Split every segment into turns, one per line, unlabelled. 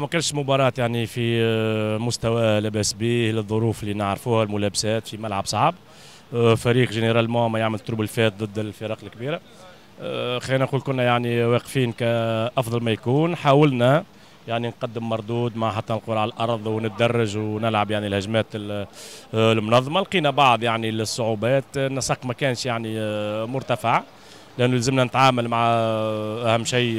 ما كانش مباراة يعني في آه، مستوى لاباس به للظروف اللي نعرفوها الملابسات في ملعب صعب آه، فريق جنرال ما يعمل تروب الفات ضد الفرق الكبيرة آه، خلينا نقول كنا يعني واقفين كأفضل ما يكون حاولنا يعني نقدم مردود مع حتى نقول على الارض ونتدرج ونلعب يعني الهجمات المنظمه لقينا بعض يعني الصعوبات النسق ما كانش يعني مرتفع لانه لازمنا نتعامل مع اهم شيء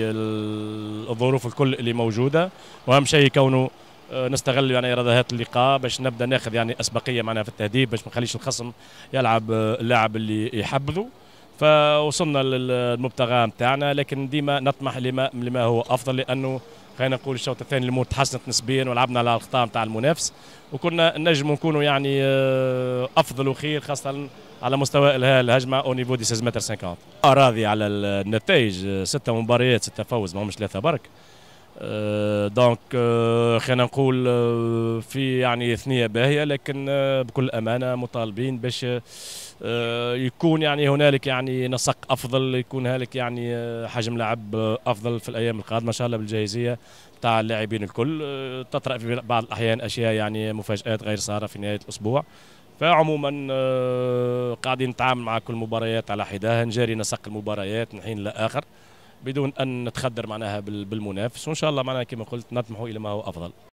الظروف الكل اللي موجوده واهم شيء كونه آه، نستغل يعني ايرادات اللقاء باش نبدا ناخذ يعني اسبقيه معنا في التهديف باش ما نخليش الخصم يلعب آه، اللاعب اللي يحبذه فوصلنا للمبتغى نتاعنا لكن ديما نطمح لما لما هو افضل لانه خلينا نقول الشوط الثاني الامور تحسنت نسبيا ولعبنا على الخطا نتاع المنافس وكنا نجم نكونوا يعني آه، افضل وخير خاصه على مستوى الهجمه او نيفو دي 16 متر 50 راضي على النتائج سته مباريات سته فوز ماهمش ثلاثه برك أه، دونك أه، خلينا نقول أه، في يعني ثنيه باهيه لكن بكل امانه مطالبين باش يكون يعني هنالك يعني نسق افضل يكون هالك يعني حجم لعب افضل في الايام القادمه ان شاء الله بالجاهزيه تاع اللاعبين الكل تطرا في بعض الاحيان اشياء يعني مفاجات غير ساره في نهايه الاسبوع فعموما آه، قاعدين نتعامل مع كل مباريات على حداها نجاري نسق المباريات من حين لاخر بدون ان نتخدر معناها بالمنافس وان شاء الله معناها كما قلت نطمحوا الى ما هو افضل